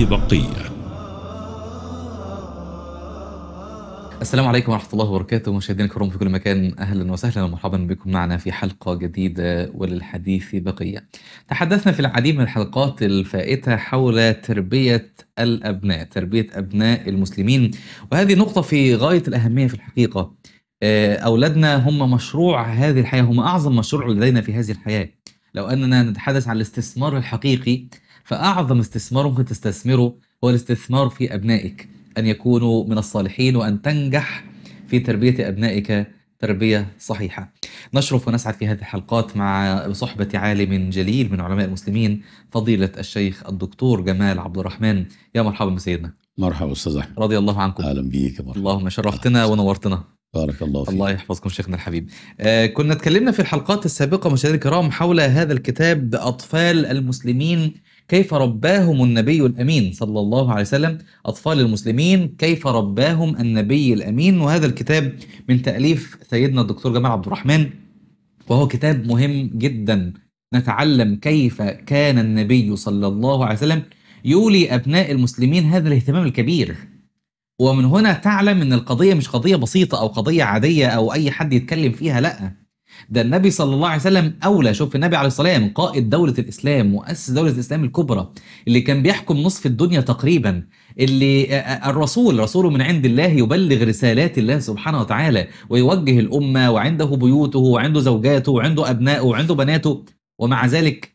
البحث بقيه السلام عليكم ورحمة الله وبركاته مشاهدينا الكرام في كل مكان أهلا وسهلا ومرحبا بكم معنا في حلقة جديدة وللحديث بقية تحدثنا في العديد من الحلقات الفائتة حول تربية الأبناء تربية أبناء المسلمين وهذه نقطة في غاية الأهمية في الحقيقة آه، أولادنا هم مشروع هذه الحياة هم أعظم مشروع لدينا في هذه الحياة لو أننا نتحدث عن الاستثمار الحقيقي فأعظم استثمار ممكن تستثمره هو الاستثمار في أبنائك أن يكونوا من الصالحين وأن تنجح في تربية أبنائك تربية صحيحة نشرف ونسعد في هذه الحلقات مع صحبة عالم جليل من علماء المسلمين فضيلة الشيخ الدكتور جمال عبد الرحمن يا مرحبا بسيدنا مرحبا أستاذ أحمد رضي الله عنكم أهلا بيك مرحبا اللهم شرفتنا ونورتنا بارك الله فيك الله يحفظكم شيخنا الحبيب آه كنا اتكلمنا في الحلقات السابقة مشاهدينا الكرام حول هذا الكتاب أطفال المسلمين كيف رباهم النبي الأمين صلى الله عليه وسلم أطفال المسلمين كيف رباهم النبي الأمين وهذا الكتاب من تأليف سيدنا الدكتور جمال عبد الرحمن وهو كتاب مهم جدا نتعلم كيف كان النبي صلى الله عليه وسلم يولي أبناء المسلمين هذا الاهتمام الكبير ومن هنا تعلم أن القضية مش قضية بسيطة أو قضية عادية أو أي حد يتكلم فيها لأ ده النبي صلى الله عليه وسلم اولى شوف النبي عليه الصلاه والسلام قائد دوله الاسلام مؤسس دوله الاسلام الكبرى اللي كان بيحكم نصف الدنيا تقريبا اللي الرسول رسوله من عند الله يبلغ رسالات الله سبحانه وتعالى ويوجه الامه وعنده بيوته وعنده زوجاته وعنده ابنائه وعنده بناته ومع ذلك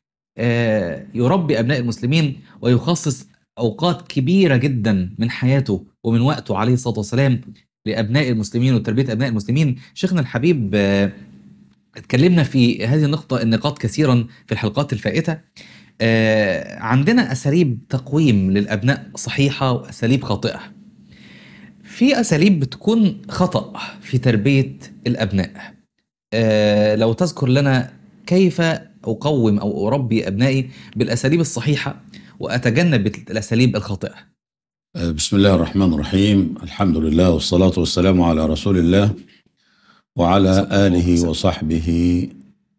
يربي ابناء المسلمين ويخصص اوقات كبيره جدا من حياته ومن وقته عليه الصلاه والسلام لابناء المسلمين وتربيه ابناء المسلمين شيخنا الحبيب اتكلمنا في هذه النقطة النقاط كثيرا في الحلقات الفائتة آه عندنا أساليب تقويم للأبناء صحيحة وأساليب خاطئة في أساليب بتكون خطأ في تربية الأبناء آه لو تذكر لنا كيف أقوم أو أربي أبنائي بالأساليب الصحيحة وأتجنب الأساليب الخاطئة آه، بسم الله الرحمن الرحيم الحمد لله والصلاة والسلام على رسول الله وعلى آله وصحبه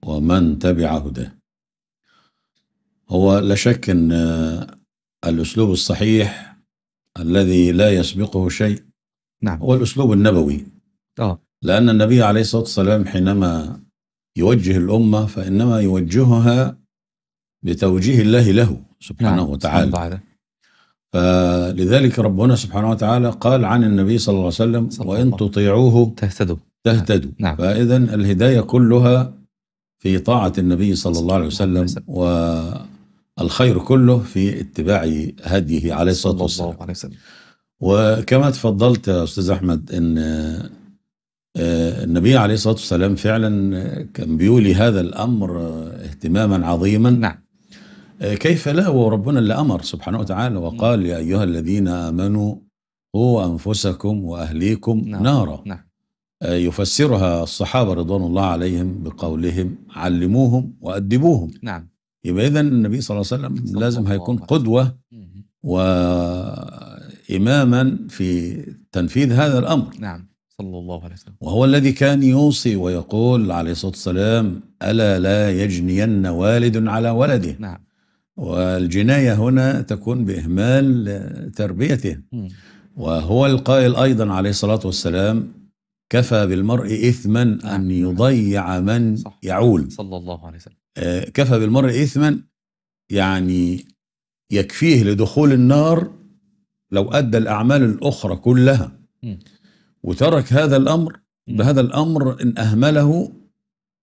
ومن تبع هداه هو لا شك أن الأسلوب الصحيح الذي لا يسبقه شيء نعم. هو الأسلوب النبوي آه. لأن النبي عليه الصلاة والسلام حينما يوجه الأمة فإنما يوجهها بتوجيه الله له سبحانه نعم. وتعالى سبحانه فلذلك ربنا سبحانه وتعالى قال عن النبي صلى الله عليه وسلم وإن تطيعوه تهتدوا نعم. تهتدوا نعم. فإذا الهداية كلها في طاعة النبي صلى الله عليه وسلم والخير كله في اتباع هديه عليه الصلاة والسلام وكما تفضلت يا أستاذ أحمد أن آه، النبي عليه الصلاة والسلام فعلا كان بيولي هذا الأمر اهتماما عظيما نعم آه، كيف لا وربنا اللي أمر سبحانه وتعالى وقال يا أيها الذين آمنوا قوا أنفسكم وأهليكم نعم. نارا نعم. آه، يفسرها الصحابة رضوان الله عليهم بقولهم علموهم وأدبوهم نعم يبقى إذا النبي صلى الله عليه وسلم لازم هيكون قدوة وإماما في تنفيذ هذا الأمر نعم صلى الله عليه وسلم وهو الذي كان يوصي ويقول عليه الصلاة والسلام ألا لا يجنين والد على ولده نعم والجناية هنا تكون بإهمال تربيته وهو القائل أيضا عليه الصلاة والسلام كفى بالمرء إثما أن نعم، نعم. يضيع من صح. يعول صلى الله عليه وسلم آه، كفى بالمرء إثما يعني يكفيه لدخول النار لو أدى الأعمال الأخرى كلها وترك هذا الأمر بهذا الأمر إن أهمله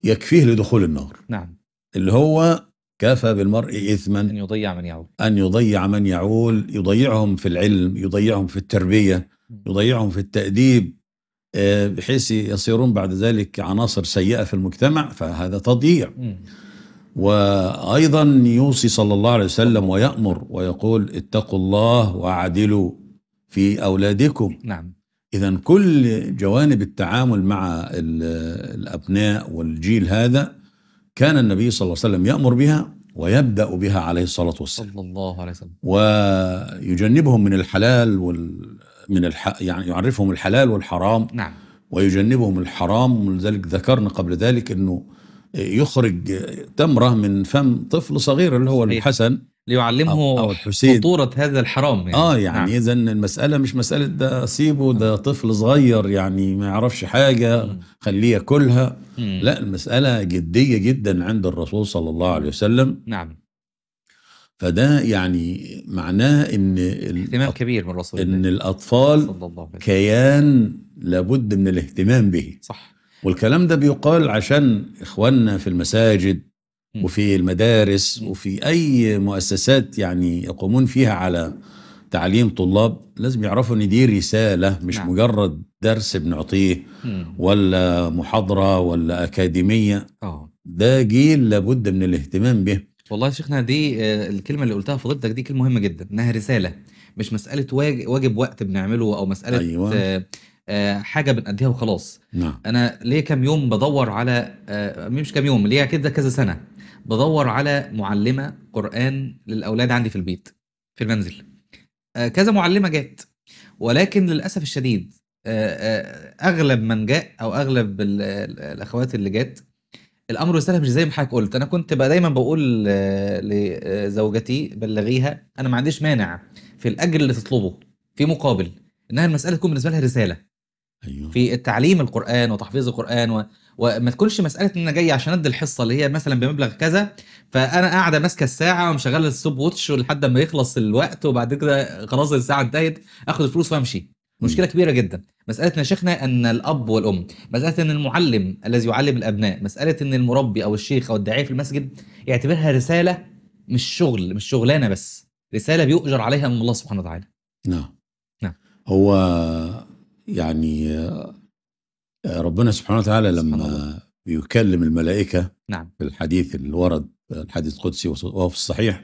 يكفيه لدخول النار نعم اللي هو كفى بالمرء إثما أن يضيع من يعول أن يضيع من يعول يضيعهم في العلم يضيعهم في التربية يضيعهم في التأديب آه، بحيث يصيرون بعد ذلك عناصر سيئة في المجتمع فهذا تضييع وأيضا يوصي صلى الله عليه وسلم ويأمر ويقول اتقوا الله وعدلوا في أولادكم نعم إذا كل جوانب التعامل مع الأبناء والجيل هذا كان النبي صلى الله عليه وسلم يأمر بها ويبدأ بها عليه الصلاة والسلام صلى الله عليه وسلم ويجنبهم من الحلال وال من الح... يعني يعرفهم الحلال والحرام نعم ويجنبهم الحرام ولذلك ذكرنا قبل ذلك انه يخرج تمره من فم طفل صغير اللي هو صحيح. الحسن ليعلمه أو, الحسين خطورة هذا الحرام يعني. اه يعني نعم. اذا المسألة مش مسألة ده سيبه ده طفل صغير يعني ما يعرفش حاجة خليه ياكلها لا المسألة جدية جدا عند الرسول صلى الله عليه وسلم نعم فده يعني معناه ان اهتمام كبير من الرسول ان الاطفال كيان لابد من الاهتمام به صح والكلام ده بيقال عشان اخواننا في المساجد وفي المدارس وفي اي مؤسسات يعني يقومون فيها على تعليم طلاب لازم يعرفوا ان دي رساله مش نعم. مجرد درس بنعطيه ولا محاضره ولا اكاديميه أوه. ده جيل لابد من الاهتمام به والله يا شيخنا دي آه، الكلمة اللي قلتها فضيلتك دي كلمة مهمة جدا، إنها رسالة مش مسألة واجب وقت بنعمله أو مسألة أيوه. آه،, آه، حاجة بنأديها وخلاص. نعم أنا ليا كام يوم بدور على آه، مش كام يوم ليا كده كذا سنة بدور على معلمة قرآن للأولاد عندي في البيت في المنزل. آه، كذا معلمة جت ولكن للأسف الشديد آه، آه، أغلب من جاء أو أغلب الأخوات اللي جت الامر والسلام مش زي ما حضرتك قلت انا كنت بقى دايما بقول آه، لزوجتي آه، بلغيها انا ما عنديش مانع في الاجر اللي تطلبه في مقابل انها المساله تكون بالنسبه لها رساله أيوه. في التعليم القران وتحفيظ القران و... وما تكونش مساله ان انا جاي عشان ادي الحصه اللي هي مثلا بمبلغ كذا فانا قاعده ماسكه الساعه ومشغله السوب ووتش لحد ما يخلص الوقت وبعد كده خلاص الساعه انتهت اخد الفلوس وامشي مشكله كبيره جدا مساله نشيخنا ان الاب والام مساله ان المعلم الذي يعلم الابناء مساله ان المربي او الشيخ او الداعيه في المسجد يعتبرها رساله مش شغل مش شغلانه بس رساله بيؤجر عليها من الله سبحانه وتعالى نعم نعم هو يعني ربنا سبحانه وتعالى لما سبحانه بيكلم الملائكه نعم في الحديث اللي ورد الحديث القدسي وهو في الصحيح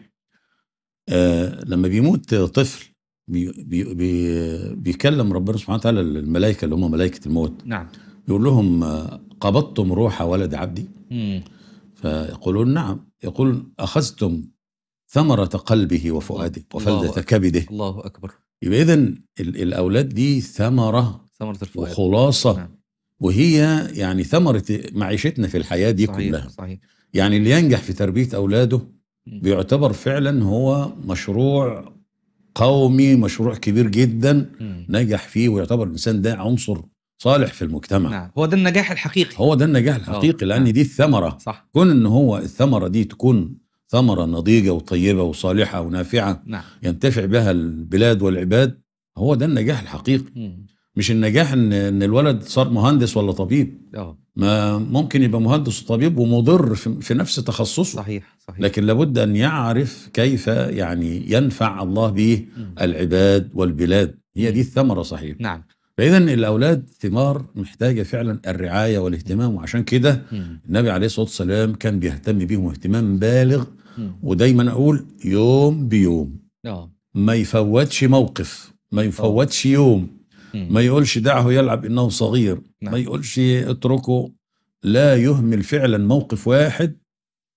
آه لما بيموت طفل بي بي بيكلم ربنا سبحانه وتعالى الملائكة اللي هم ملائكة الموت نعم يقول لهم قبضتم روح ولد عبدي فيقولون نعم يقول أخذتم ثمرة قلبه وفؤاده وفلذة كبده الله أكبر يبقى إذا الأولاد دي ثمرة ثمرة الفؤاد وخلاصة نعم. وهي يعني ثمرة معيشتنا في الحياة دي صحيح كلها صحيح يعني اللي ينجح في تربية أولاده بيعتبر فعلا هو مشروع قومي مشروع كبير جدا نجح فيه ويعتبر الانسان ده عنصر صالح في المجتمع نعم. هو ده النجاح الحقيقي هو ده النجاح آه. الحقيقي لان نعم. دي الثمره صح. كون ان هو الثمره دي تكون ثمره نضيجه وطيبه وصالحه ونافعه نعم. ينتفع بها البلاد والعباد هو ده النجاح الحقيقي مم. مش النجاح ان ان الولد صار مهندس ولا طبيب اه ما ممكن يبقى مهندس وطبيب ومضر في نفس تخصصه صحيح صحيح لكن لابد ان يعرف كيف يعني ينفع الله به العباد والبلاد هي دي الثمره صحيح نعم فاذا الاولاد ثمار محتاجه فعلا الرعايه والاهتمام وعشان كده النبي عليه الصلاه والسلام كان بيهتم بيهم اهتمام بالغ ودايما اقول يوم بيوم اه ما يفوتش موقف ما يفوتش يوم ما يقولش دعه يلعب انه صغير نعم. ما يقولش اتركه لا يهمل فعلا موقف واحد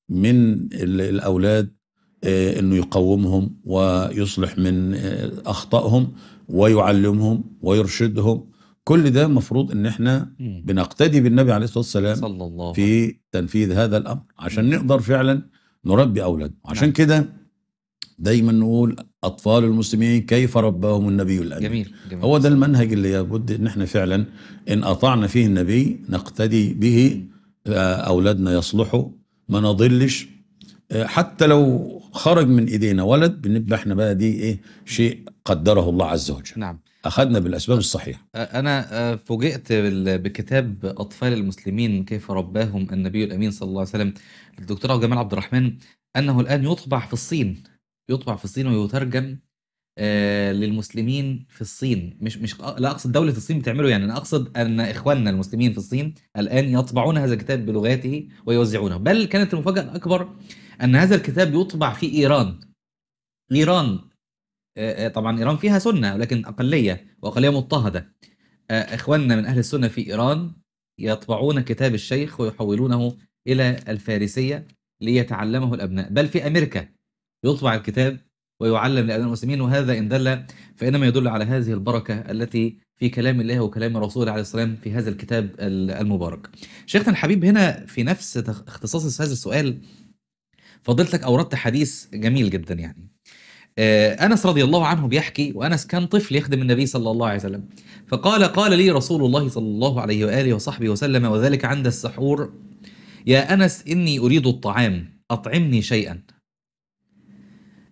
من الاولاد آه، انه يقومهم ويصلح من آه، اخطائهم ويعلمهم ويرشدهم كل ده مفروض ان احنا بنقتدي بالنبي عليه الصلاه والسلام صلى الله في تنفيذ هذا الامر عشان نقدر فعلا نربي اولادنا عشان نعم. كده دايما نقول اطفال المسلمين كيف رباهم النبي الامين جميل, جميل هو ده المنهج اللي لابد ان احنا فعلا ان اطعنا فيه النبي نقتدي به آه، اولادنا يصلحوا ما نضلش آه، حتى لو خرج من ايدينا ولد بنبقى احنا بقى دي ايه شيء قدره الله عز وجل نعم اخذنا بالاسباب الصحيحه انا آه، فوجئت بكتاب اطفال المسلمين كيف رباهم النبي الامين صلى الله عليه وسلم للدكتور جمال عبد الرحمن انه الان يطبع في الصين يطبع في الصين ويترجم آه للمسلمين في الصين مش مش لا اقصد دوله الصين بتعمله يعني انا اقصد ان اخواننا المسلمين في الصين الان يطبعون هذا الكتاب بلغاته ويوزعونه بل كانت المفاجاه الاكبر ان هذا الكتاب يطبع في ايران ايران آه, آه، طبعا ايران فيها سنه ولكن اقليه واقليه مضطهده آه اخواننا من اهل السنه في ايران يطبعون كتاب الشيخ ويحولونه الى الفارسيه ليتعلمه الابناء بل في امريكا يطبع الكتاب ويعلم لأدنى المسلمين وهذا إن دل فإنما يدل على هذه البركة التي في كلام الله وكلام رسوله عليه السلام في هذا الكتاب المبارك. شيخنا الحبيب هنا في نفس اختصاص هذا السؤال فضلتك أوردت حديث جميل جدا يعني. آه، أنس رضي الله عنه بيحكي وأنس كان طفل يخدم النبي صلى الله عليه وسلم فقال قال لي رسول الله صلى الله عليه وآله وصحبه وسلم وذلك عند السحور يا أنس إني أريد الطعام أطعمني شيئا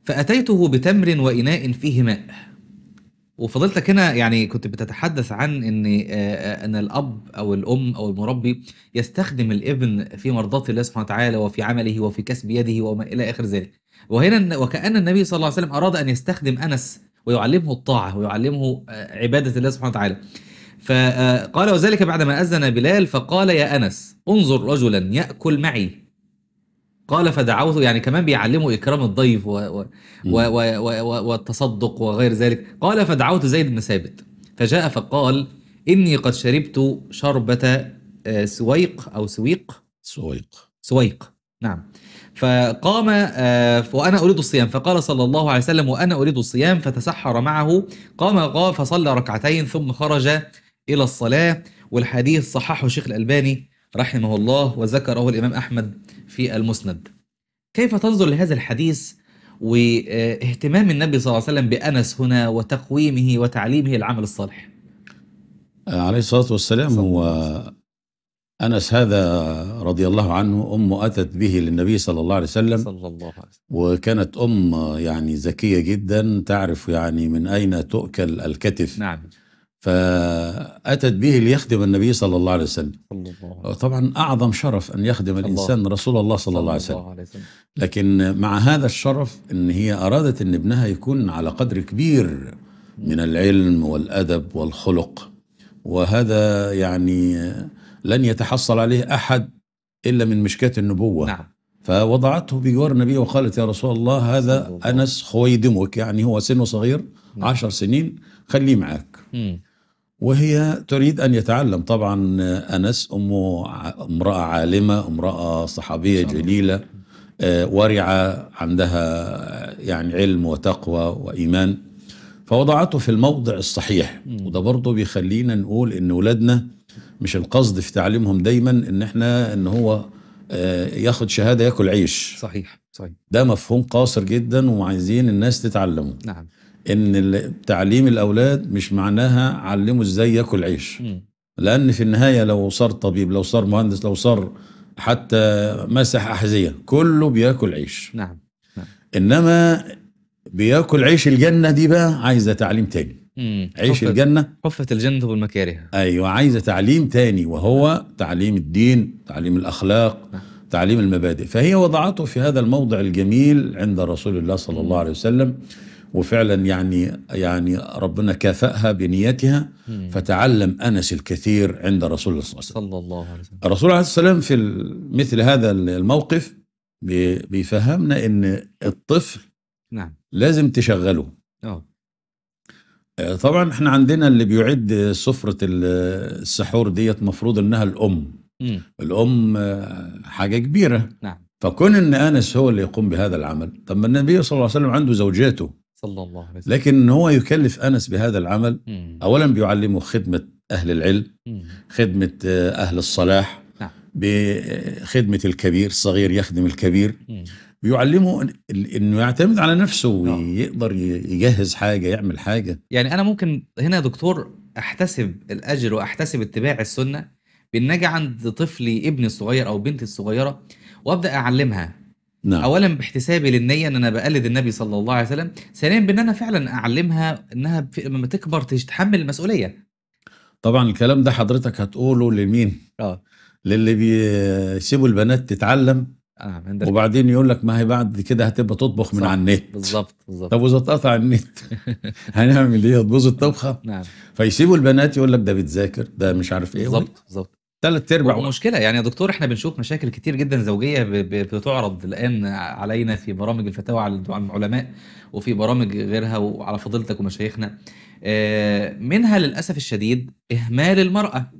فأتيته بتمر وإناء فيه ماء وفضلتك هنا يعني كنت بتتحدث عن ان آه، آه، ان الاب او الام او المربي يستخدم الابن في مرضاه الله سبحانه وتعالى وفي عمله وفي كسب يده وما الى اخر ذلك. وهنا وكان النبي صلى الله عليه وسلم اراد ان يستخدم انس ويعلمه الطاعه ويعلمه آه، عباده الله سبحانه وتعالى. فقال وذلك بعدما اذن بلال فقال يا انس انظر رجلا ياكل معي قال فدعوته يعني كمان بيعلموا إكرام الضيف و و و و و والتصدق وغير ذلك قال فدعوت زيد بن ثابت فجاء فقال إني قد شربت شربة آه، سويق أو سويق سويق سويق نعم فقام آه، وأنا أريد الصيام فقال صلى الله عليه وسلم وأنا أريد الصيام فتسحر معه قام فصلى ركعتين ثم خرج إلى الصلاة والحديث صححه الشيخ الألباني رحمه الله وذكره الإمام أحمد في المسند كيف تنظر لهذا الحديث واهتمام النبي صلى الله عليه وسلم بأنس هنا وتقويمه وتعليمه العمل الصالح آه، عليه الصلاة والسلام هو أنس هذا رضي الله عنه أمه أتت به للنبي صلى الله عليه وسلم صلى الله عليه وسلم وكانت أم يعني ذكية جدا تعرف يعني من أين تؤكل الكتف نعم فأتت به ليخدم النبي صلى الله عليه وسلم طبعا أعظم شرف أن يخدم الإنسان رسول الله صلى الله عليه وسلم لكن مع هذا الشرف أن هي أرادت أن ابنها يكون على قدر كبير من العلم والأدب والخلق وهذا يعني لن يتحصل عليه أحد إلا من مشكاة النبوة نعم. فوضعته بجوار النبي وقالت يا رسول الله هذا أنس خويدمك يعني هو سنه صغير نعم. عشر سنين خليه معاك وهي تريد أن يتعلم طبعا أنس أمه امرأة عالمة امرأة صحابية جليلة آه، ورعة عندها يعني علم وتقوى وإيمان فوضعته في الموضع الصحيح وده برضه بيخلينا نقول إن ولادنا مش القصد في تعليمهم دايما إن إحنا إن هو آه، ياخد شهادة ياكل عيش صحيح صحيح ده مفهوم قاصر جدا وعايزين الناس تتعلمه نعم ان تعليم الاولاد مش معناها علمه ازاي ياكل عيش لان في النهايه لو صار طبيب لو صار مهندس لو صار حتى مسح احذيه كله بياكل عيش نعم, نعم. انما بياكل عيش الجنه دي بقى عايزه تعليم تاني مم. عيش حفة الجنه حفه الجنه والمكاره ايوه عايزه تعليم تاني وهو تعليم الدين تعليم الاخلاق نعم. تعليم المبادئ فهي وضعته في هذا الموضع الجميل عند رسول الله صلى الله عليه وسلم وفعلا يعني يعني ربنا كافأها بنيتها فتعلم أنس الكثير عند رسول الله صلى الله عليه وسلم صلى الله عليه وسلم الرسول عليه السلام في مثل هذا الموقف بيفهمنا أن الطفل نعم لازم تشغله أوه. آه، طبعا احنا عندنا اللي بيعد سفرة السحور ديت مفروض انها الام م. الام آه، حاجة كبيرة نعم فكون ان انس هو اللي يقوم بهذا العمل طب ما النبي صلى الله عليه وسلم عنده زوجاته صلى الله عليه وسلم لكن هو يكلف أنس بهذا العمل أولا بيعلمه خدمة أهل العلم خدمة آه، أهل الصلاح نعم. بخدمة الكبير الصغير يخدم الكبير بيعلمه انه يعتمد على نفسه نعم. ويقدر يجهز حاجه يعمل حاجه يعني انا ممكن هنا يا دكتور احتسب الاجر واحتسب اتباع السنه بان اجي عند طفلي ابني الصغير او بنتي الصغيره وابدا اعلمها نعم. اولا باحتسابي للنيه ان انا بقلد النبي صلى الله عليه وسلم ثانيا بان انا فعلا اعلمها انها لما تكبر تتحمل المسؤوليه طبعا الكلام ده حضرتك هتقوله لمين اه للي بيسيبوا البنات تتعلم آه وبعدين يقول لك ما هي بعد كده هتبقى تطبخ من على النت بالظبط بالظبط طب واذا اتقطع النت هنعمل ايه هتبوظ الطبخه نعم فيسيبوا البنات يقول لك ده بتذاكر ده مش عارف ايه بالظبط بالظبط ثلاث ارباع مشكله يعني يا دكتور احنا بنشوف مشاكل كتير جدا زوجيه بتعرض الان علينا في برامج الفتاوى على العلماء وفي برامج غيرها وعلى فضيلتك ومشايخنا آه، منها للاسف الشديد اهمال المراه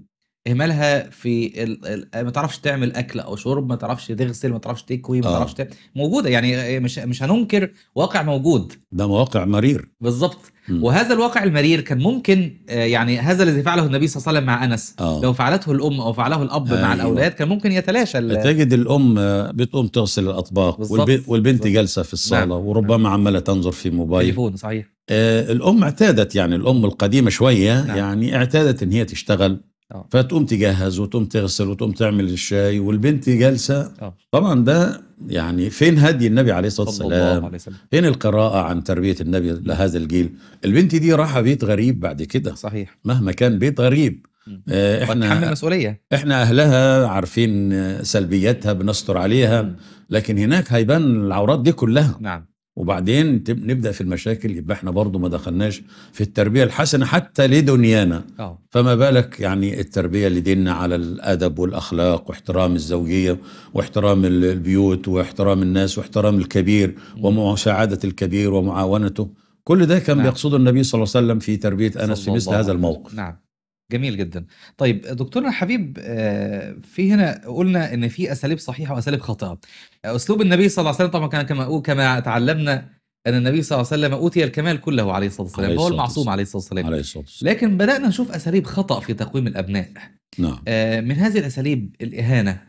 اهمالها في ال... ال... آه، ما تعرفش تعمل اكل او شرب ما تعرفش تغسل ما تعرفش تكوي ما آه. تعرفش ت... موجوده يعني آه، مش مش هننكر واقع موجود ده واقع مرير بالظبط وهذا الواقع المرير كان ممكن يعني هذا الذي فعله النبي صلى الله عليه وسلم مع انس آه. لو فعلته الام او فعله الاب آه. مع أيوة. الاولاد كان ممكن يتلاشى تجد الام بتقوم تغسل الاطباق والب... والبنت بالزبط. جالسه في الصاله نعم. وربما نعم. عماله تنظر في موبايل تليفون صحيح آه الام اعتادت يعني الام القديمه شويه نعم. يعني اعتادت ان هي تشتغل أوه. فتقوم تجهز وتقوم تغسل وتقوم تعمل الشاي والبنت جالسه أوه. طبعا ده يعني فين هدي النبي عليه الصلاه والسلام فين القراءه عن تربيه النبي لهذا الجيل البنت دي راحه بيت غريب بعد كده صحيح مهما كان بيت غريب آه احنا مسؤوليه احنا اهلها عارفين سلبياتها بنستر عليها م. لكن هناك هيبان العورات دي كلها نعم وبعدين نبدا في المشاكل يبقى احنا برضه ما دخلناش في التربيه الحسنه حتى لدنيانا أوه. فما بالك يعني التربيه اللي ديننا على الادب والاخلاق واحترام الزوجيه واحترام البيوت واحترام الناس واحترام الكبير ومساعده الكبير ومعاونته كل ده كان نعم. بيقصده النبي صلى الله عليه وسلم في تربيه انس في مثل هذا الموقف نعم جميل جدًا. طيب دكتورنا الحبيب آه، في هنا قُلنا إن في أساليب صحيحة وأساليب خاطئة. أسلوب النبي صلى الله عليه وسلم طبعًا كان كما كما تعلمنا أن النبي صلى الله عليه وسلم أوتي الكمال كله عليه الصلاة والسلام، عليه هو المعصوم عليه الصلاة والسلام. عليه الصلاة والسلام. لكن بدأنا نشوف أساليب خطأ في تقويم الأبناء. نعم. آه، من هذه الأساليب الإهانة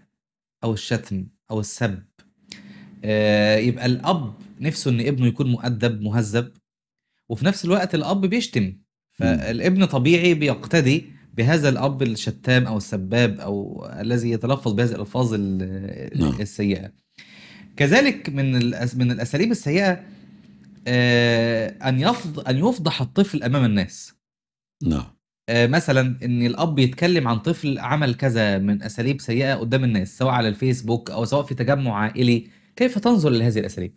أو الشتم أو السب. آه، يبقى الأب نِفْسه إن ابنه يكون مؤدّب، مُهذّب، وفي نفس الوقت الأب بيشتم. فالابن طبيعي بيقتدي بهذا الاب الشتام او السباب او الذي يتلفظ بهذه الالفاظ نعم. السيئه كذلك من من الاساليب السيئه آه، ان يفضح ان يفضح الطفل امام الناس نعم آه، مثلا ان الاب يتكلم عن طفل عمل كذا من اساليب سيئه قدام الناس سواء على الفيسبوك او سواء في تجمع عائلي كيف تنظر لهذه الاساليب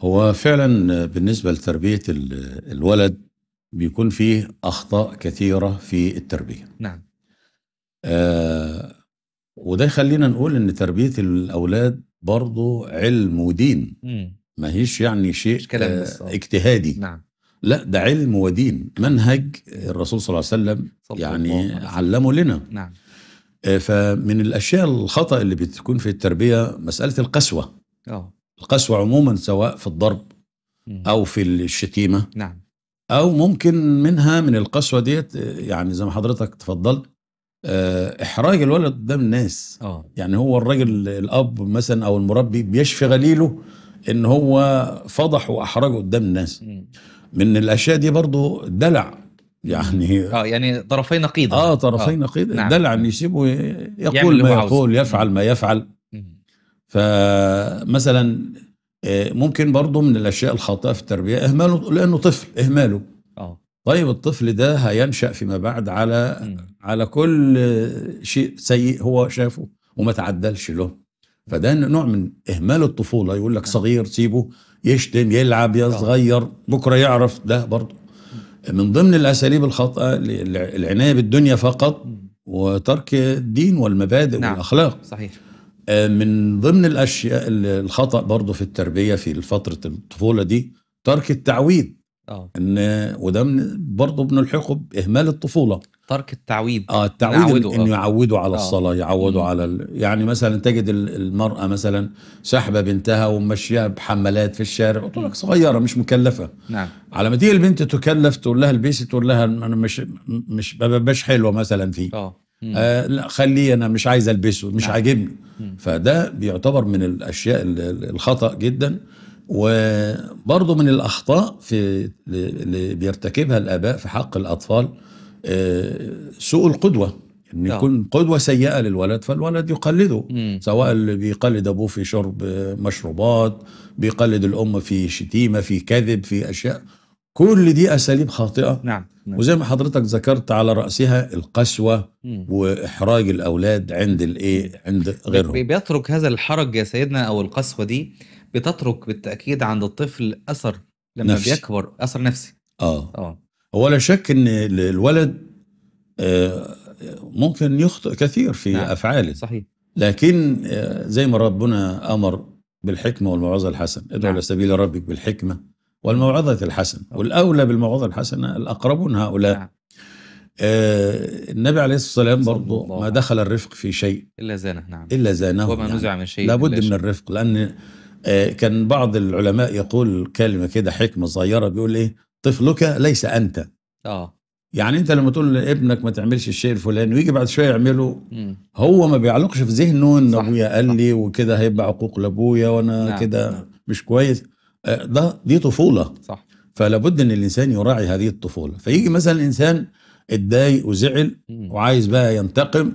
هو فعلا بالنسبه لتربيه الولد بيكون فيه أخطاء كثيرة في التربية نعم آه وده يخلينا نقول ان تربيه الاولاد برضه علم ودين ما هيش يعني شيء آه،, آه اجتهادي نعم لا ده علم ودين منهج الرسول صلى الله عليه وسلم صلح يعني الله. علمه لنا نعم آه فمن الاشياء الخطا اللي بتكون في التربيه مساله القسوه اه القسوه عموما سواء في الضرب مم. او في الشتيمه نعم او ممكن منها من القسوه ديت يعني زي ما حضرتك تفضلت آه، احراج الولد قدام الناس آه. يعني هو الراجل الاب مثلا او المربي بيشفي غليله ان هو فضح واحرجه قدام الناس من الاشياء دي برضو دلع يعني اه يعني طرفي نقيض اه طرفي آه. نقيض نعم. الدلع ان يسيبه يقول ما يقول يفعل ما يفعل فمثلا آه، ممكن برضه من الاشياء الخاطئه في التربيه اهماله لانه طفل اهماله اه طيب الطفل ده هينشا فيما بعد على م. على كل شيء سيء هو شافه وما تعدلش له فده نوع من اهمال الطفوله يقول لك نعم. صغير سيبه يشتم يلعب آه. يصغير بكره يعرف ده برضه من ضمن الاساليب الخاطئه العنايه بالدنيا فقط وترك الدين والمبادئ نعم. والاخلاق صحيح آه، من ضمن الاشياء الخطا برضه في التربيه في فتره الطفوله دي ترك التعويد اه ان وده برضه بنلحقه باهمال الطفوله ترك التعويد اه التعويد انه آه. يعودوا على آه. الصلاه يعودوا على ال... يعني مثلا تجد المراه مثلا ساحبه بنتها وماشيه بحملات في الشارع تقول لك صغيره مش مكلفه نعم على ما تيجي البنت تكلف تقول لها البسي تقول لها انا مش مش ما ببقاش حلوه مثلا فيه اه آه لا خليه انا مش عايز البسه مش نعم. عاجبني فده بيعتبر من الاشياء الخطا جدا وبرضه من الاخطاء في اللي بيرتكبها الاباء في حق الاطفال آه سوء القدوه ان نعم. يكون قدوه سيئه للولد فالولد يقلده مم. سواء اللي بيقلد ابوه في شرب مشروبات بيقلد الام في شتيمه في كذب في اشياء كل دي اساليب خاطئه نعم. نعم وزي ما حضرتك ذكرت على راسها القسوه مم. واحراج الاولاد عند الايه عند غيرهم بيترك هذا الحرج يا سيدنا او القسوه دي بتترك بالتاكيد عند الطفل اثر لما نفسي. بيكبر اثر نفسي اه اه هو لا شك ان الولد آه، ممكن يخطئ كثير في نعم. افعاله صحيح لكن آه، زي ما ربنا امر بالحكمه والموعظه الحسنه ادعو نعم. الى سبيل ربك بالحكمه والموعظة الحسنة والأولى بالموعظة الحسنة الأقربون هؤلاء نعم. آه النبي عليه الصلاة والسلام برضو ما دخل الرفق في شيء إلا زانه نعم إلا زانه وما نعم. نزع من شيء لابد من الرفق لأن آه كان بعض العلماء يقول كلمة كده حكمة صغيرة بيقول إيه طفلك ليس أنت آه يعني انت لما تقول لابنك ما تعملش الشيء الفلاني ويجي بعد شويه يعمله هو ما بيعلقش في ذهنه ان ابويا قال لي وكده هيبقى عقوق لابويا وانا نعم. كده نعم. مش كويس آه، ده دي طفوله صح فلابد ان الانسان يراعي هذه الطفوله فيجي مثلا انسان اتضايق وزعل وعايز بقى ينتقم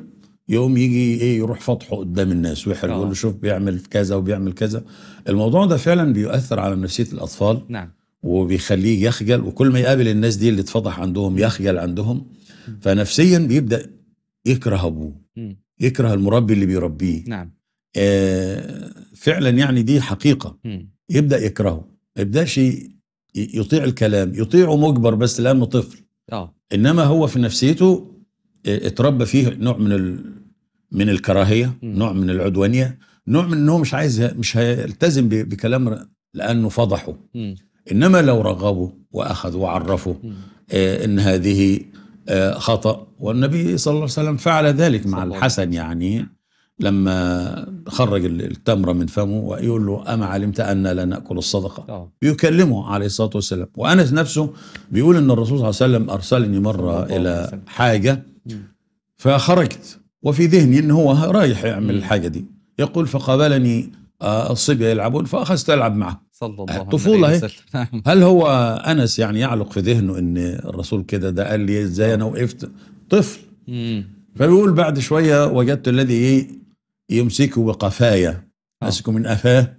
يقوم يجي ايه يروح فضحه قدام الناس ويحرق آه. يقول له شوف بيعمل كذا وبيعمل كذا الموضوع ده فعلا بيؤثر على نفسيه الاطفال نعم وبيخليه يخجل وكل ما يقابل الناس دي اللي اتفضح عندهم يخجل عندهم فنفسيا بيبدا يكره ابوه يكره المربي اللي بيربيه نعم آه فعلا يعني دي حقيقه يبدا يكرهه ما يبداش يطيع الكلام يطيعه مجبر بس لانه طفل اه انما هو في نفسيته آه، اتربى فيه نوع من ال... من الكراهيه م. نوع من العدوانيه نوع من انه مش عايز مش هيلتزم بكلام لانه فضحه م. انما لو رغبه واخذ وعرفه آه ان هذه آه خطا والنبي صلى الله عليه وسلم فعل ذلك مع الحسن يعني لما خرج التمرة من فمه ويقول له أما علمت أن لا نأكل الصدقة أوه. بيكلمه عليه الصلاة والسلام وأنس نفسه بيقول أن الرسول صلى الله عليه وسلم أرسلني مرة إلى حاجة فخرجت وفي ذهني أن هو رايح يعمل الحاجة دي يقول فقابلني آه، الصبية يلعبون فأخذت ألعب معه صلى الله عليه وسلم نعم. هل هو أنس يعني يعلق في ذهنه أن الرسول كده ده قال لي إزاي أنا وقفت طفل فبيقول بعد شوية وجدت الذي يمسكه بقفايا آه. ماسكه من قفاه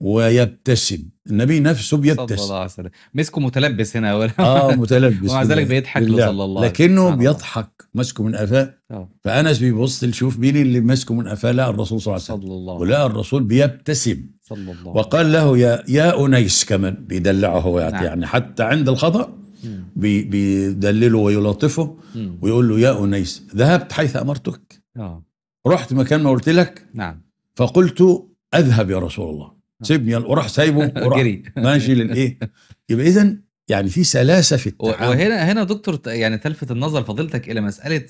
ويبتسم النبي نفسه بيبتسم صلى الله عليه وسلم مسكه متلبس هنا ولا اه متلبس ومع ذلك بيضحك له صلى الله عليه لكنه بيضحك ماسكه من قفاه آه. فانس بيبص يشوف مين اللي ماسكه من قفاه لقى الرسول صلى الله عليه وسلم ولقى الرسول بيبتسم صلى الله وقال له يا يا انيس كمان بيدلعه هو يعني, نعم. يعني حتى عند الخطا بيدلله ويلطفه ويقول له يا انيس ذهبت حيث امرتك آه. رحت مكان ما قلت لك نعم فقلت اذهب يا رسول الله سيبني وراح سايبه وراح ماشي للايه يبقى اذا يعني في سلاسه في التعامل وهنا هنا دكتور يعني تلفت النظر فضيلتك الى مساله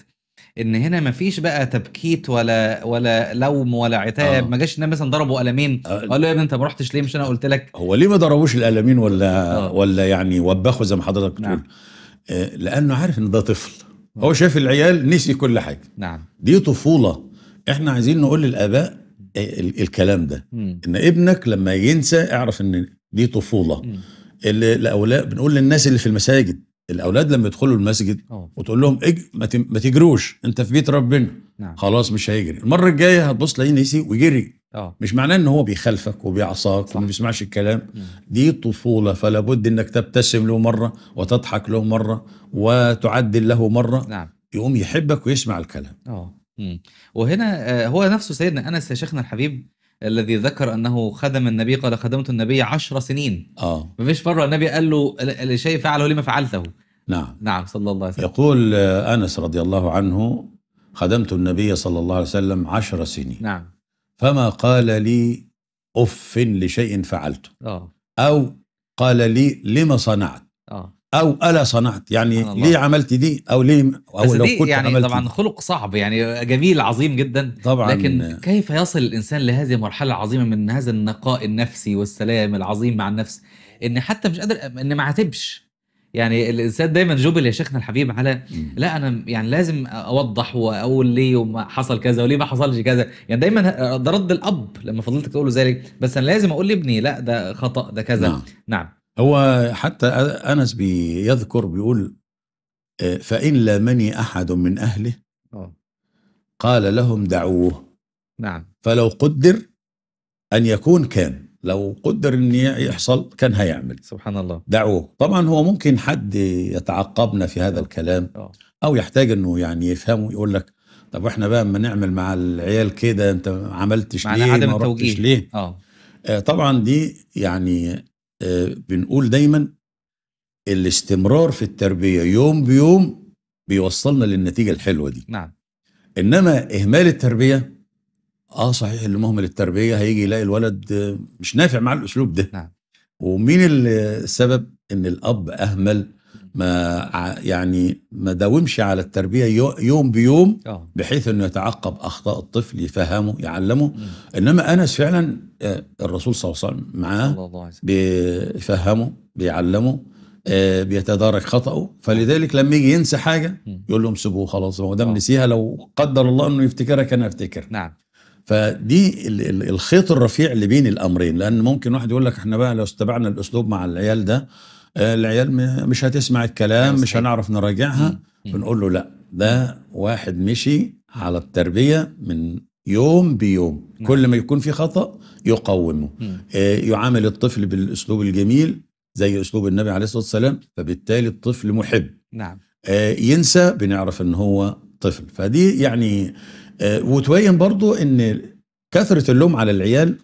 ان هنا ما فيش بقى تبكيت ولا ولا لوم ولا عتاب آه. ما جاش الناس مثلا ضربوا قلمين آه. قالوا يا ابني انت ما رحتش ليه مش انا قلت لك هو ليه ما ضربوش القلمين ولا آه. ولا يعني وبخوا زي ما حضرتك بتقول نعم. آه لانه عارف ان ده طفل هو شايف العيال نسي كل حاجه نعم دي طفوله احنا عايزين نقول للاباء إيه الكلام ده مم. ان ابنك لما ينسى اعرف ان دي طفوله اللي الاولاد بنقول للناس اللي في المساجد الاولاد لما يدخلوا المسجد أوه. وتقول لهم اج... ما تجروش انت في بيت ربنا نعم. خلاص مش هيجري المره الجايه هتبص تلاقيه نسي ويجري أوه. مش معناه ان هو بيخالفك وبيعصاك وما بيسمعش الكلام مم. دي طفوله فلا بد انك تبتسم له مره وتضحك له مره وتعدل له مره نعم. يقوم يحبك ويسمع الكلام أوه. وهنا آه، هو نفسه سيدنا انس يا شيخنا الحبيب الذي ذكر انه خدم النبي قال خدمت النبي عشر سنين اه مفيش مره النبي قال له لشيء فعله لما فعلته نعم نعم صلى الله عليه وسلم يقول آه، انس رضي الله عنه خدمت النبي صلى الله عليه وسلم عشر سنين نعم فما قال لي اف لشيء فعلته اه او قال لي لما صنعت اه او الا صنعت يعني ليه عملت دي او ليه او بس لو كنت يعني عملت طبعا خلق صعب يعني جميل عظيم جدا طبعا لكن كيف يصل الانسان لهذه المرحله العظيمه من هذا النقاء النفسي والسلام العظيم مع النفس ان حتى مش قادر ان ما عاتبش يعني الانسان دايما جبل يا شيخنا الحبيب على لا انا يعني لازم اوضح واقول ليه وما حصل كذا وليه ما حصلش كذا يعني دايما ده رد الاب لما فضلتك تقول له ذلك بس انا لازم اقول لابني لا ده خطا ده كذا نعم, نعم. هو حتى انس بيذكر بيقول آه، فان لامني احد من اهله آه. قال لهم دعوه نعم فلو قدر ان يكون كان لو قدر ان يحصل كان هيعمل سبحان الله دعوه طبعا هو ممكن حد يتعقبنا في هذا الكلام آه. او يحتاج انه يعني يفهمه يقول لك طب احنا بقى اما نعمل مع العيال كده انت ما عملتش ليه عدم ما التوجيه ليه اه طبعا دي يعني بنقول دايما الاستمرار في التربية يوم بيوم بيوصلنا للنتيجة الحلوة دي نعم إنما إهمال التربية آه صحيح اللي مهمل التربية هيجي يلاقي الولد مش نافع مع الأسلوب ده نعم ومين السبب إن الأب أهمل ما يعني ما داومش على التربيه يوم بيوم آه. بحيث انه يتعقب اخطاء الطفل يفهمه يعلمه انما انس فعلا آه، الرسول صلى الله عليه وسلم معاه بيفهمه بيعلمه آه، بيتدارك خطأه فلذلك لما يجي ينسى حاجة يقول لهم سيبوه خلاص هو دام نسيها لو قدر الله انه يفتكرها كان افتكر نعم فدي الخيط الرفيع اللي بين الامرين لان ممكن واحد يقول لك احنا بقى لو استبعنا الاسلوب مع العيال ده آه، العيال مش هتسمع الكلام مش هنعرف نراجعها بنقول له لا ده واحد مشي على التربيه من يوم بيوم نعم. كل ما يكون في خطأ يقومه آه، يعامل الطفل بالأسلوب الجميل زي أسلوب النبي عليه الصلاة والسلام فبالتالي الطفل محب نعم آه، ينسى بنعرف أن هو طفل فدي يعني وتبين برضو أن كثرة اللوم على العيال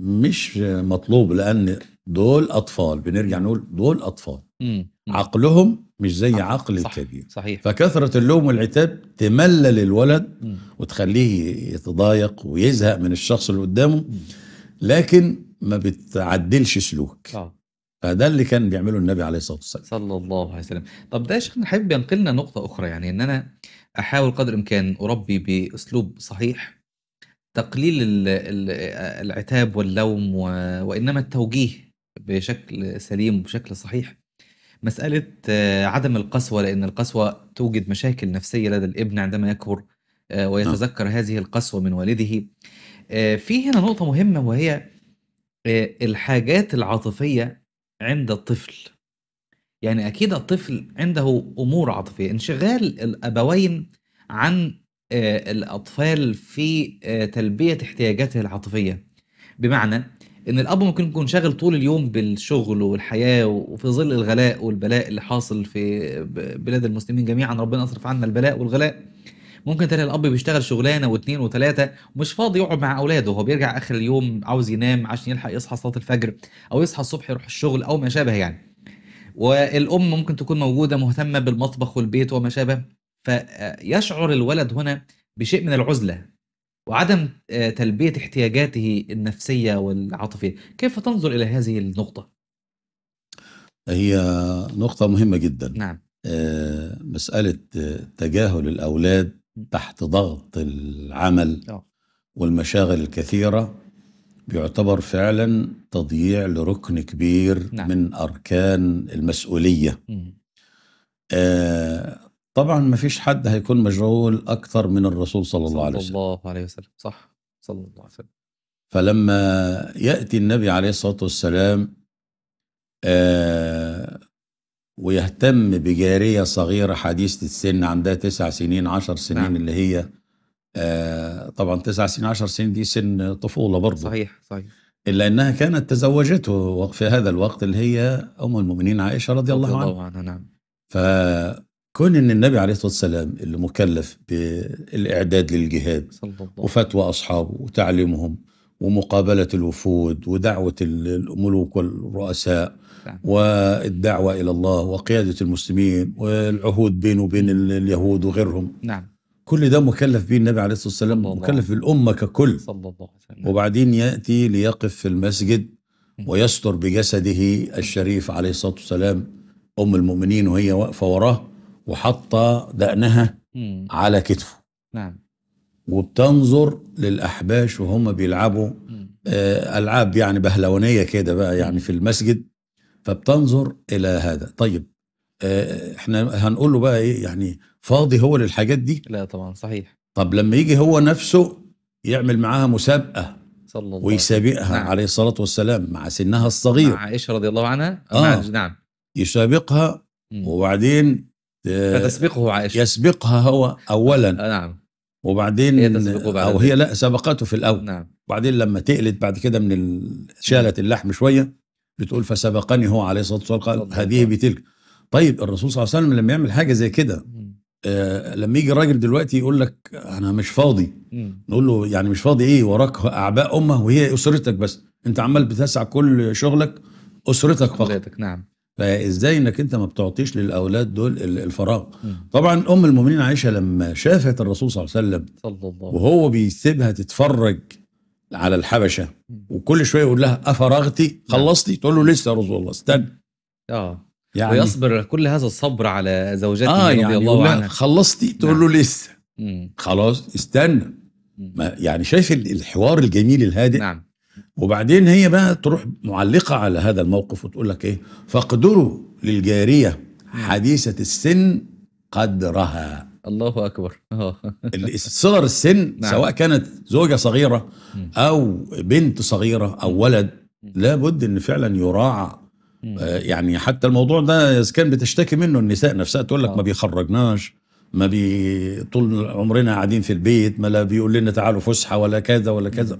مش مطلوب لأن دول أطفال بنرجع نقول دول أطفال مم. مم. عقلهم مش زي عقل, عقل صح. الكبير صحيح فكثرة اللوم والعتاب تملل الولد مم. وتخليه يتضايق ويزهق من الشخص اللي قدامه مم. لكن ما بتعدلش سلوك آه. فده اللي كان بيعمله النبي عليه الصلاه والسلام صلى الله عليه وسلم طب ده يا شيخنا الحبيب ينقلنا نقطه اخرى يعني ان انا احاول قدر الامكان اربي باسلوب صحيح تقليل العتاب واللوم وانما التوجيه بشكل سليم وبشكل صحيح مسألة آه، عدم القسوة لأن القسوة توجد مشاكل نفسية لدى الابن عندما يكبر آه، نعم. ويتذكر هذه القسوة من والده آه، في هنا نقطة مهمة وهي الحاجات العاطفية عند الطفل يعني أكيد الطفل عنده أمور عاطفية انشغال الأبوين عن الأطفال في تلبية احتياجاته العاطفية بمعنى ان الاب ممكن يكون شاغل طول اليوم بالشغل والحياه وفي ظل الغلاء والبلاء اللي حاصل في بلاد المسلمين جميعا ربنا اصرف عنا البلاء والغلاء ممكن تلاقي الاب بيشتغل شغلانه واثنين وثلاثه ومش فاضي يقعد مع اولاده هو بيرجع اخر اليوم عاوز ينام عشان يلحق يصحى صلاه الفجر او يصحى الصبح يروح الشغل او ما شابه يعني والام ممكن تكون موجوده مهتمه بالمطبخ والبيت وما شابه فيشعر الولد هنا بشيء من العزله وعدم آه، تلبية احتياجاته النفسية والعاطفية كيف تنظر إلى هذه النقطة؟ هي نقطة مهمة جدا نعم آه، مسألة تجاهل الأولاد تحت ضغط العمل آه. والمشاغل الكثيرة بيعتبر فعلا تضييع لركن كبير نعم. من أركان المسؤولية طبعا ما فيش حد هيكون مجهول اكثر من الرسول صلى الله عليه وسلم صلى الله عليه وسلم صح صلى الله عليه وسلم فلما ياتي النبي عليه الصلاه والسلام آه ويهتم بجاريه صغيره حديثه السن عندها تسع سنين عشر سنين نعم. اللي هي آه طبعا تسع سنين عشر سنين دي سن طفوله برضه صحيح صحيح الا انها كانت تزوجته في هذا الوقت اللي هي ام المؤمنين عائشه رضي الله, الله عنها نعم ف كون ان النبي عليه الصلاه والسلام اللي مكلف بالاعداد للجهاد وفتوى اصحابه وتعليمهم ومقابله الوفود ودعوه الملوك والرؤساء نعم. والدعوه الى الله وقياده المسلمين والعهود بينه وبين اليهود وغيرهم نعم كل ده مكلف به النبي عليه الصلاه والسلام مكلف بالامه ككل صلى الله عليه وسلم وبعدين ياتي ليقف في المسجد ويستر بجسده الشريف عليه الصلاه والسلام ام المؤمنين وهي واقفه وراه وحط دقنها مم. على كتفه نعم وبتنظر للأحباش وهم بيلعبوا آه ألعاب يعني بهلوانيه كده بقى يعني في المسجد فبتنظر إلى هذا طيب آه احنا هنقول له بقى ايه يعني فاضي هو للحاجات دي لا طبعا صحيح طب لما يجي هو نفسه يعمل معاها مسابقه صلى الله ويسابقها نعم. عليه الصلاه والسلام مع سنها الصغير مع عائشه رضي الله عنها آه. نعم, نعم. يسابقها وبعدين آه، فتسبقه عائشة يسبقها هو أولا آه، نعم وبعدين هي تسبقه بعد أو هي لا سبقته في الأول نعم وبعدين لما تقلت بعد كده من شالت اللحم شوية بتقول فسبقني هو عليه الصلاة والسلام قال هذه بتلك طيب الرسول صلى الله عليه وسلم لما يعمل حاجة زي كده آه لما يجي الراجل دلوقتي يقول لك انا مش فاضي مم. نقول له يعني مش فاضي ايه وراك اعباء امه وهي اسرتك بس انت عمال بتسعى كل شغلك اسرتك فقط نعم فازاي انك انت ما بتعطيش للاولاد دول الفراغ طبعا ام المؤمنين عائشه لما شافت الرسول صلى الله عليه وسلم صلى الله وهو بيسيبها تتفرج على الحبشه وكل شويه يقول لها افرغتي نعم. خلصتي تقول له لسه يا رسول الله استنى اه يعني ويصبر كل هذا الصبر على زوجته آه رضي يعني الله عنها خلصتي تقول نعم. له لسه خلاص استنى ما يعني شايف الحوار الجميل الهادئ نعم وبعدين هي بقى تروح معلقة على هذا الموقف وتقول لك إيه فاقدروا للجارية حديثة السن قدرها الله أكبر آه. صغر السن نعم. سواء كانت زوجة صغيرة أو بنت صغيرة أو ولد لابد أن فعلا يراعى آه، يعني حتى الموضوع ده كان بتشتكي منه النساء نفسها تقول لك آه. ما بيخرجناش ما طول عمرنا قاعدين في البيت ما لا بيقول لنا تعالوا فسحه ولا كذا ولا كذا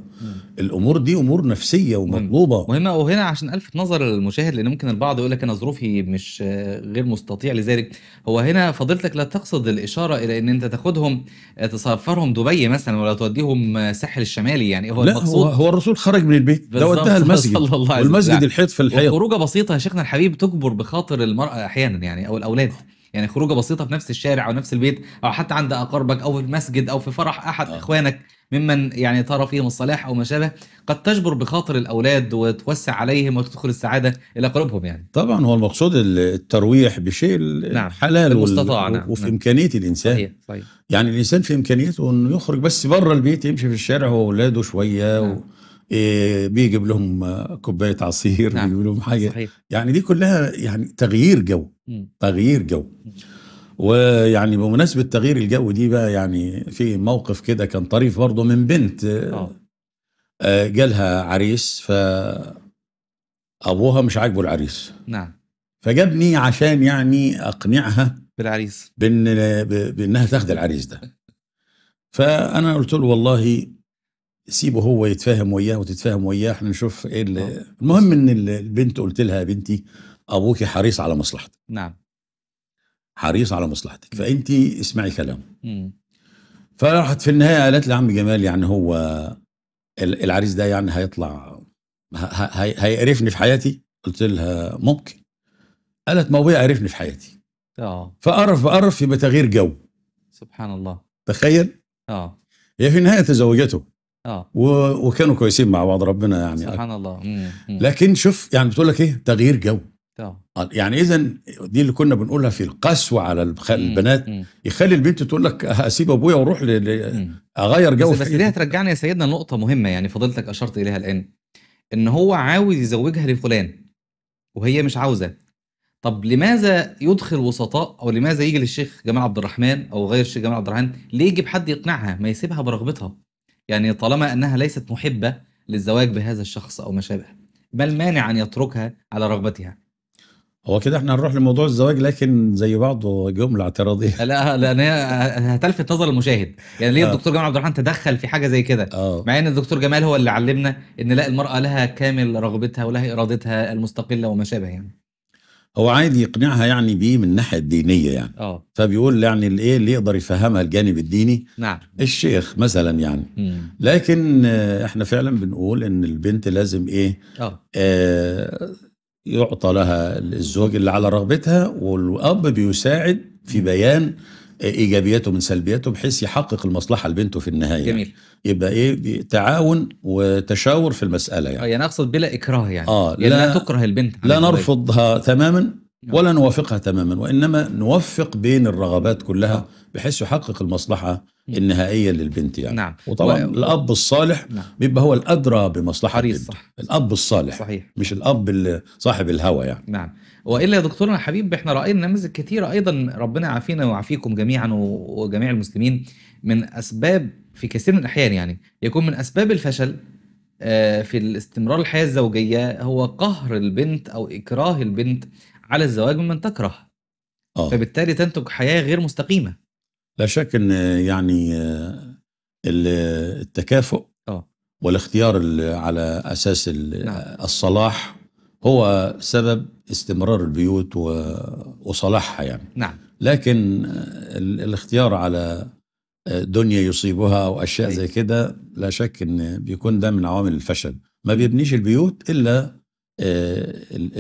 الامور دي امور نفسيه ومطلوبه مهمه وهنا عشان الفت نظر المشاهد لان ممكن البعض يقول لك انا ظروفي مش غير مستطيع لذلك هو هنا فضيلتك لا تقصد الاشاره الى ان انت تاخدهم تسافرهم دبي مثلا ولا توديهم الساحل الشمالي يعني هو لا المقصود هو, هو الرسول خرج من البيت ده وداها المسجد صلى الله عليه والمسجد الحيط في الحيط خروجه بسيطه يا شيخنا الحبيب تجبر بخاطر المراه احيانا يعني او الاولاد يعني خروجه بسيطه في نفس الشارع او نفس البيت او حتى عند اقاربك او في المسجد او في فرح احد آه. اخوانك ممن يعني ترى فيهم الصلاح او ما شابه قد تجبر بخاطر الاولاد وتوسع عليهم وتدخل السعاده الى قلوبهم يعني طبعا هو المقصود الترويح بشيء نعم. حلال المستطاع نعم. وفي نعم. امكانيه الانسان صحيح. صحيح. يعني الانسان في امكانيته انه يخرج بس بره البيت يمشي في الشارع هو واولاده شويه نعم. و... إيه بيجيب لهم كوبايه عصير نعم. بيجيب لهم حاجه صحيح. يعني دي كلها يعني تغيير جو تغيير جو ويعني بمناسبة تغيير الجو دي بقى يعني في موقف كده كان طريف برضه من بنت آه. آه، جالها عريس ف ابوها مش عاجبه العريس نعم فجابني عشان يعني اقنعها بالعريس بان بانها تاخد العريس ده فانا قلت له والله سيبه هو يتفاهم وياه وتتفاهم وياه احنا نشوف ايه آه. المهم ان البنت قلت لها يا بنتي ابوك حريص على مصلحتك نعم حريص على مصلحتك فانت اسمعي كلامه فراحت في النهايه قالت لي عم جمال يعني هو العريس ده يعني هيطلع هيقرفني في حياتي قلت لها ممكن قالت ما هو يعرفني في حياتي اه فقرف بقرف يبقى تغيير جو سبحان الله تخيل اه هي في النهايه تزوجته اه وكانوا كويسين مع بعض ربنا يعني سبحان الله مم. مم. لكن شوف يعني بتقول لك ايه تغيير جو طبعا آه، يعني اذا دي اللي كنا بنقولها في القسوه على البنات مم. يخلي البنت تقول لك اسيب ابويا واروح اغير جو بس, بس دي هترجعني يا سيدنا لنقطه مهمه يعني فضلتك اشرت اليها الان ان هو عاوز يزوجها لفلان وهي مش عاوزه طب لماذا يدخل وسطاء او لماذا يجي للشيخ جمال عبد الرحمن او غير الشيخ جمال عبد الرحمن ليه يجيب حد يقنعها ما يسيبها برغبتها يعني طالما انها ليست محبه للزواج بهذا الشخص او ما شابه ما المانع ان يتركها على رغبتها هو كده احنا هنروح لموضوع الزواج لكن زي بعضه جمله اعتراضيه لا لان هي هتلفت نظر المشاهد يعني ليه آه. الدكتور جمال عبد الرحمن تدخل في حاجه زي كده آه. مع ان الدكتور جمال هو اللي علمنا ان لا المراه لها كامل رغبتها ولها ارادتها المستقله وما شابه يعني هو عايز يقنعها يعني بيه من الناحيه الدينيه يعني أوه. فبيقول يعني الايه اللي يقدر يفهمها الجانب الديني نعم الشيخ مثلا يعني مم. لكن آه، احنا فعلا بنقول ان البنت لازم ايه أوه. آه يعطى لها الزوج اللي على رغبتها والأب بيساعد في بيان ايجابياته من سلبياته بحيث يحقق المصلحه لبنته في النهايه جميل يبقى ايه تعاون وتشاور في المساله يعني آه، يعني اقصد بلا اكراه يعني اه يعني لا, لا تكره البنت لا نرفضها تماما نعم. ولا نوافقها تماما وإنما نوفق بين الرغبات كلها بحيث يحقق المصلحة نعم. النهائية للبنت يعني نعم. وطبعا و... الأب الصالح نعم. بيبقى هو الأدرى بمصلحة البنت صح. الأب الصالح صحيح. مش الأب اللي صاحب الهوى يعني نعم والا يا دكتورنا الحبيب احنا راينا نماذج كثيره ايضا ربنا يعافينا ويعافيكم جميعا وجميع المسلمين من اسباب في كثير من الاحيان يعني يكون من اسباب الفشل آه، في الاستمرار الحياه الزوجيه هو قهر البنت او اكراه البنت على الزواج ممن تكره آه. فبالتالي تنتج حياة غير مستقيمة لا شك ان يعني آه، التكافؤ آه. والاختيار على اساس نعم. الصلاح هو سبب استمرار البيوت وصلاحها يعني نعم لكن آه، الاختيار على آه، دنيا يصيبها او اشياء أيوة. زي كده لا شك ان بيكون ده من عوامل الفشل ما بيبنيش البيوت الا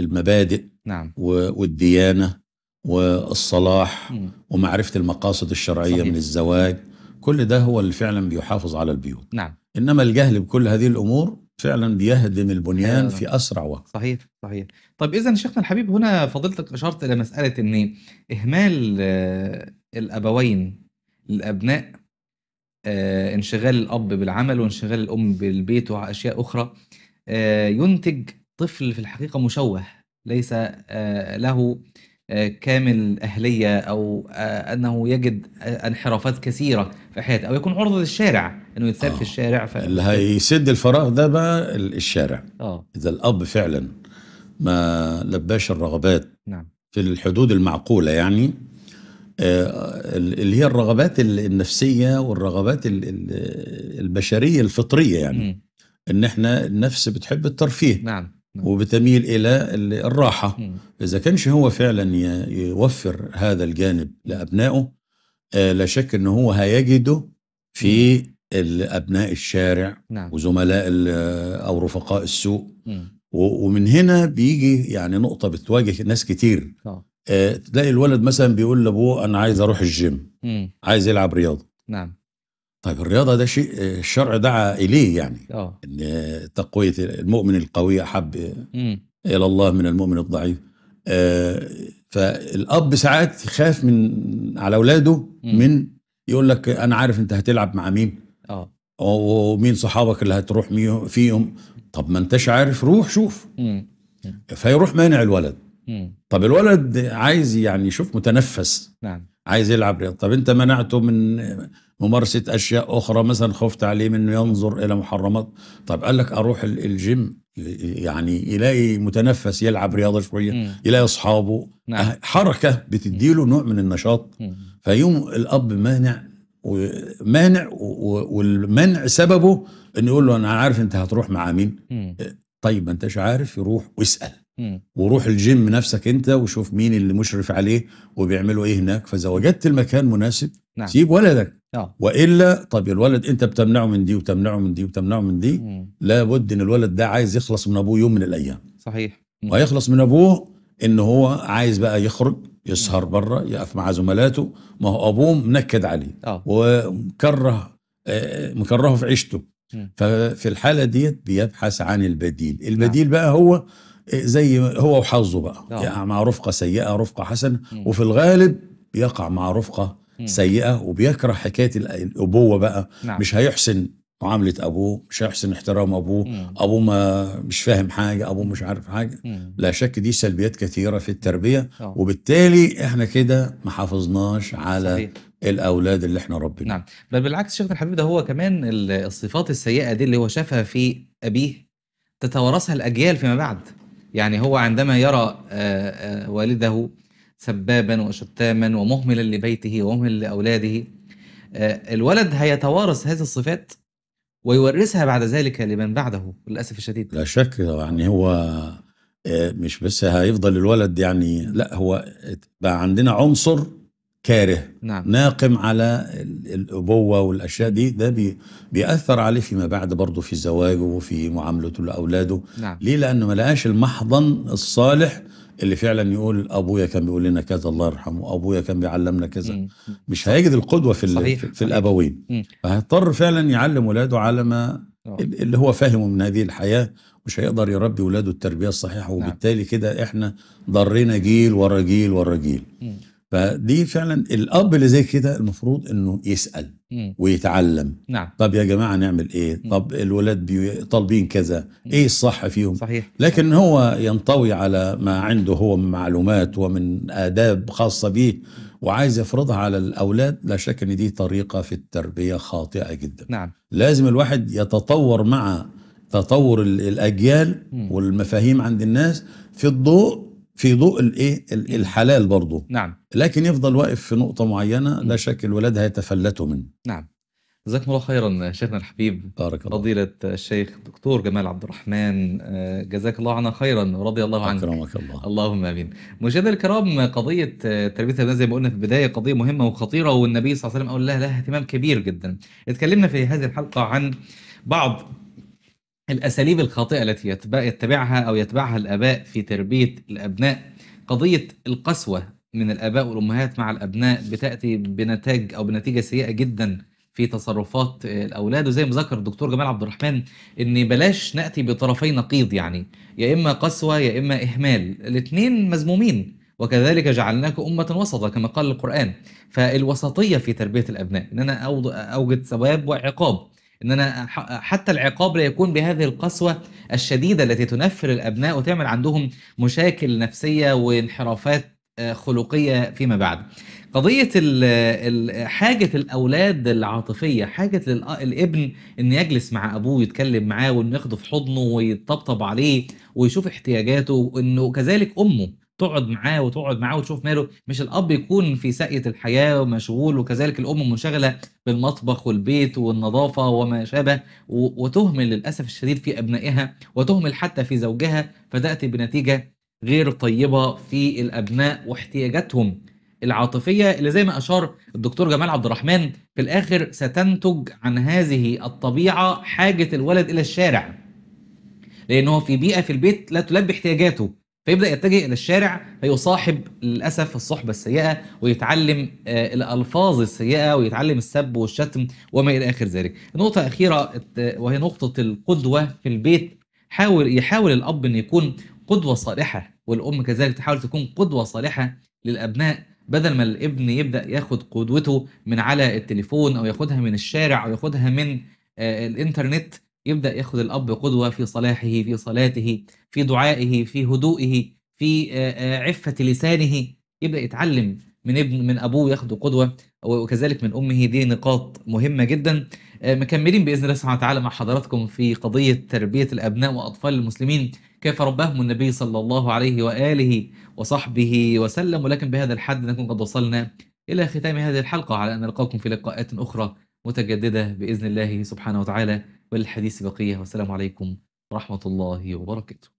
المبادئ نعم والديانة والصلاح مم. ومعرفة المقاصد الشرعية صحيح. من الزواج كل ده هو اللي فعلا بيحافظ على البيوت نعم إنما الجهل بكل هذه الأمور فعلا بيهدم البنيان في أسرع وقت صحيح صحيح طيب إذا شيخنا الحبيب هنا فضلتك أشرت إلى مسألة أن إهمال آه، الأبوين للابناء آه، انشغال الأب بالعمل وانشغال الأم بالبيت وأشياء أخرى آه، ينتج طفل في الحقيقة مشوه ليس آه، له آه، كامل أهلية أو آه، أنه يجد انحرافات كثيرة في حياته أو يكون عرضة للشارع أنه يتساب في الشارع ف... اللي هيسد الفراغ ده بقى الشارع آه. إذا الأب فعلا ما لباش الرغبات نعم. في الحدود المعقولة يعني اللي هي الرغبات النفسية والرغبات البشرية الفطرية يعني م. إن إحنا النفس بتحب الترفيه نعم نعم. وبتميل إلى الراحة إذا كانش هو فعلا يوفر هذا الجانب لأبنائه آه، لا شك ان هو هيجده في أبناء الشارع نعم. وزملاء أو رفقاء السوق ومن هنا بيجي يعني نقطة بتواجه ناس كتير آه. آه، تلاقي الولد مثلا بيقول لابوه أنا عايز أروح الجيم عايز يلعب رياضة نعم طيب الرياضه ده شيء الشرع دعا اليه يعني اه ان تقويه المؤمن القوي احب الى الله من المؤمن الضعيف آه فالاب ساعات يخاف من على اولاده من يقول لك انا عارف انت هتلعب مع مين اه ومين صحابك اللي هتروح فيهم طب ما انتش عارف روح شوف مم. فيروح مانع الولد طب الولد عايز يعني يشوف متنفس نعم عايز يلعب رياضه طب انت منعته من ممارسه اشياء اخرى مثلا خفت عليه من ينظر الى محرمات طب قال لك اروح الجيم يعني يلاقي متنفس يلعب رياضه شويه مم. يلاقي اصحابه نعم. أه، حركه بتديله نوع من النشاط مم. فيوم الاب مانع ومانع والمنع سببه انه يقول له انا عارف انت هتروح مع مين مم. طيب ما انتش عارف يروح واسال وروح الجيم نفسك انت وشوف مين اللي مشرف عليه وبيعملوا ايه هناك فاذا وجدت المكان مناسب نعم. سيب ولدك نعم. والا طب الولد انت بتمنعه من دي وتمنعه من دي وتمنعه من دي مم. لابد ان الولد ده عايز يخلص من ابوه يوم من الايام صحيح مم. وهيخلص من ابوه ان هو عايز بقى يخرج يسهر بره يقف مع زملاته ما هو ابوه منكد عليه أوه. ومكره آه، مكرهه في عيشته ففي الحاله ديت بيبحث عن البديل نعم. البديل نعم. بقى هو زي هو وحظه بقى أوه. يعني مع رفقه سيئه رفقه حسنه وفي الغالب يقع مع رفقه سيئه وبيكره حكايه الابوه بقى نعم. مش هيحسن معامله ابوه مش هيحسن احترام ابوه مم. ابوه ما مش فاهم حاجه ابوه مش عارف حاجه مم. لا شك دي سلبيات كثيره في التربيه أوه. وبالتالي احنا كده ما حافظناش على صحيح. الاولاد اللي احنا ربيناهم نعم بل بالعكس شيخنا الحبيب ده هو كمان الصفات السيئه دي اللي هو شافها في ابيه تتوارثها الاجيال فيما بعد يعني هو عندما يرى آه، آه، والده سبابا وشتاما ومهملا لبيته ومهملا لأولاده آه، الولد هيتوارث هذه الصفات ويورثها بعد ذلك لمن بعده للأسف الشديد لا شك يعني هو مش بس هيفضل الولد يعني لا هو بقى عندنا عنصر كاره نعم. ناقم على الأبوة والأشياء دي ده بي بيأثر عليه فيما بعد برضه في زواجه وفي معاملته لأولاده نعم. ليه لأنه ما لقاش المحضن الصالح اللي فعلا يقول أبويا كان بيقول لنا كذا الله يرحمه أبويا كان بيعلمنا كذا مم. مش هيجد القدوة في, صحيح. في, في الأبوين مم. فهيضطر فعلا يعلم أولاده على ما آه. اللي هو فاهمه من هذه الحياة مش هيقدر يربي أولاده التربية الصحيحة نعم. وبالتالي كده احنا ضرينا جيل ورا جيل ورا جيل مم. فدي فعلا الاب اللي زي كده المفروض انه يسال ويتعلم نعم. طب يا جماعه نعمل ايه مم. طب الولاد طالبين كذا مم. ايه الصح فيهم صحيح. لكن هو ينطوي على ما عنده هو من معلومات ومن اداب خاصه به وعايز يفرضها على الاولاد لا شك ان دي طريقه في التربيه خاطئه جدا نعم. لازم الواحد يتطور مع تطور الاجيال والمفاهيم عند الناس في الضوء في ضوء الايه إيه. الحلال برضه نعم لكن يفضل واقف في نقطه معينه لا شك الولاد هيتفلتوا منه نعم جزاكم الله خيرا شيخنا الحبيب بارك الله فضيلة الشيخ دكتور جمال عبد الرحمن آه، جزاك الله عنا خيرا ورضي الله عنك أكرمك الله اللهم امين مشاهدينا الكرام قضية آه، تربية الأبناء زي ما قلنا في البداية قضية مهمة وخطيرة والنبي صلى الله عليه وسلم قال لها لها اهتمام كبير جدا اتكلمنا في هذه الحلقة عن بعض الأساليب الخاطئة التي يتبعها أو يتبعها الآباء في تربية الأبناء قضية القسوة من الآباء والأمهات مع الأبناء بتأتي بنتاج أو بنتيجة سيئة جدا في تصرفات الأولاد وزي ما ذكر الدكتور جمال عبد الرحمن إن بلاش نأتي بطرفي نقيض يعني يا إما قسوة يا إما إهمال الاثنين مذمومين وكذلك جعلناك أمة وسطة كما قال القرآن فالوسطية في تربية الأبناء إن أنا أوجد ثواب وعقاب ان انا حتى العقاب لا يكون بهذه القسوه الشديده التي تنفر الابناء وتعمل عندهم مشاكل نفسيه وانحرافات آه، خلقيه فيما بعد قضيه حاجه الاولاد العاطفيه حاجه الابن ان يجلس مع ابوه يتكلم معاه وانه ياخده في حضنه ويطبطب عليه ويشوف احتياجاته وانه كذلك امه تقعد معاه وتقعد معاه وتشوف ماله مش الاب يكون في ساقيه الحياه ومشغول وكذلك الام منشغله بالمطبخ والبيت والنظافه وما شابه وتهمل للاسف الشديد في ابنائها وتهمل حتى في زوجها فتاتي بنتيجه غير طيبه في الابناء واحتياجاتهم العاطفيه اللي زي ما اشار الدكتور جمال عبد الرحمن في الاخر ستنتج عن هذه الطبيعه حاجه الولد الى الشارع لان هو في بيئه في البيت لا تلبي احتياجاته فيبدا يتجه الى الشارع فيصاحب للاسف الصحبه السيئه ويتعلم آه، الالفاظ السيئه ويتعلم السب والشتم وما الى اخر ذلك. نقطه اخيره وهي نقطه القدوه في البيت حاول يحاول الاب ان يكون قدوه صالحه والام كذلك تحاول تكون قدوه صالحه للابناء بدل ما الابن يبدا ياخد قدوته من على التليفون او ياخدها من الشارع او ياخدها من آه، الانترنت يبدأ ياخذ الأب قدوة في صلاحه في صلاته في دعائه في هدوئه في آه، آه، عفة لسانه يبدأ يتعلم من ابن من أبوه ياخذ قدوة وكذلك من أمه دي نقاط مهمة جدا آه، مكملين بإذن الله سبحانه وتعالى مع حضراتكم في قضية تربية الأبناء وأطفال المسلمين كيف رباهم النبي صلى الله عليه وآله وصحبه وسلم ولكن بهذا الحد نكون قد وصلنا إلى ختام هذه الحلقة على أن نلقاكم في لقاءات أخرى متجددة بإذن الله سبحانه وتعالى والحديث بقية والسلام عليكم ورحمة الله وبركاته